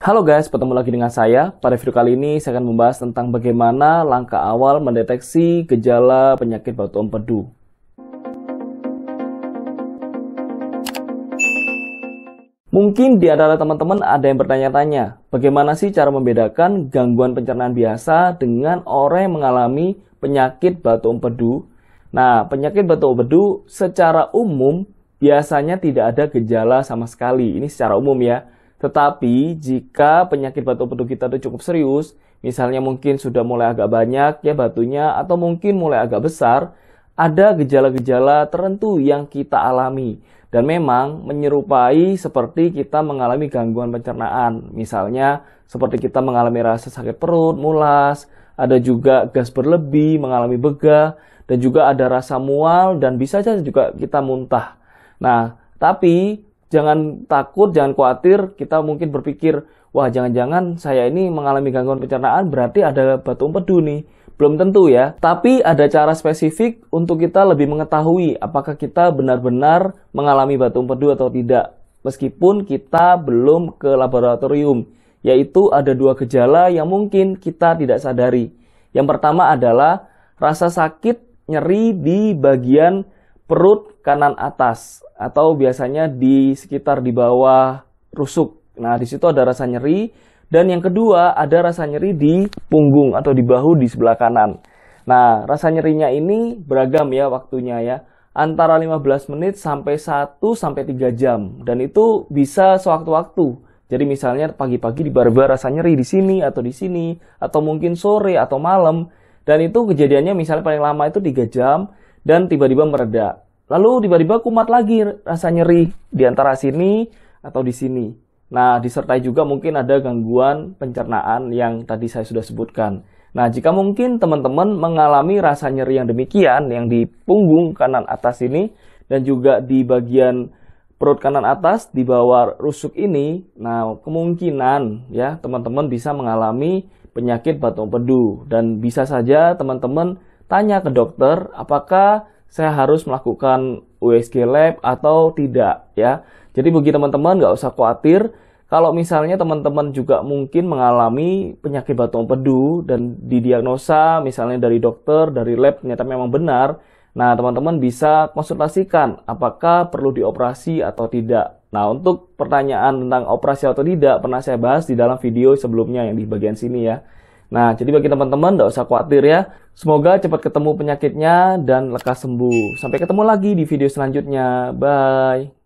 Halo guys, bertemu lagi dengan saya. Pada video kali ini saya akan membahas tentang bagaimana langkah awal mendeteksi gejala penyakit batu empedu. Mungkin di antara teman-teman ada yang bertanya-tanya, bagaimana sih cara membedakan gangguan pencernaan biasa dengan orang yang mengalami penyakit batu empedu? Nah, penyakit batu empedu secara umum biasanya tidak ada gejala sama sekali. Ini secara umum ya tetapi jika penyakit batu empedu kita itu cukup serius, misalnya mungkin sudah mulai agak banyak ya batunya atau mungkin mulai agak besar, ada gejala-gejala tertentu yang kita alami dan memang menyerupai seperti kita mengalami gangguan pencernaan. Misalnya seperti kita mengalami rasa sakit perut, mulas, ada juga gas berlebih, mengalami begah dan juga ada rasa mual dan bisa saja juga kita muntah. Nah, tapi jangan takut, jangan khawatir. Kita mungkin berpikir, wah jangan-jangan saya ini mengalami gangguan pencernaan berarti ada batu empedu nih. Belum tentu ya. Tapi ada cara spesifik untuk kita lebih mengetahui apakah kita benar-benar mengalami batu empedu atau tidak. Meskipun kita belum ke laboratorium, yaitu ada dua gejala yang mungkin kita tidak sadari. Yang pertama adalah rasa sakit nyeri di bagian perut kanan atas atau biasanya di sekitar di bawah rusuk. Nah, di situ ada rasa nyeri dan yang kedua ada rasa nyeri di punggung atau di bahu di sebelah kanan. Nah, rasa nyerinya ini beragam ya waktunya ya. Antara 15 menit sampai 1 sampai 3 jam dan itu bisa sewaktu-waktu. Jadi misalnya pagi-pagi di barbar rasa nyeri di sini atau di sini atau mungkin sore atau malam dan itu kejadiannya misalnya paling lama itu 3 jam dan tiba-tiba mereda. Lalu tiba-tiba kumat lagi rasa nyeri di antara sini atau di sini. Nah, disertai juga mungkin ada gangguan pencernaan yang tadi saya sudah sebutkan. Nah, jika mungkin teman-teman mengalami rasa nyeri yang demikian yang di punggung kanan atas ini dan juga di bagian perut kanan atas di bawah rusuk ini, nah kemungkinan ya teman-teman bisa mengalami penyakit batu empedu dan bisa saja teman-teman tanya ke dokter apakah saya harus melakukan USG lab atau tidak ya. Jadi bagi teman-teman nggak usah khawatir kalau misalnya teman-teman juga mungkin mengalami penyakit batu empedu dan didiagnosa misalnya dari dokter, dari lab ternyata memang benar, nah teman-teman bisa konsultasikan apakah perlu dioperasi atau tidak. Nah, untuk pertanyaan tentang operasi atau tidak pernah saya bahas di dalam video sebelumnya yang di bagian sini ya. Nah, jadi bagi teman-teman nggak usah khawatir ya. Semoga cepat ketemu penyakitnya dan lekas sembuh. Sampai ketemu lagi di video selanjutnya. Bye.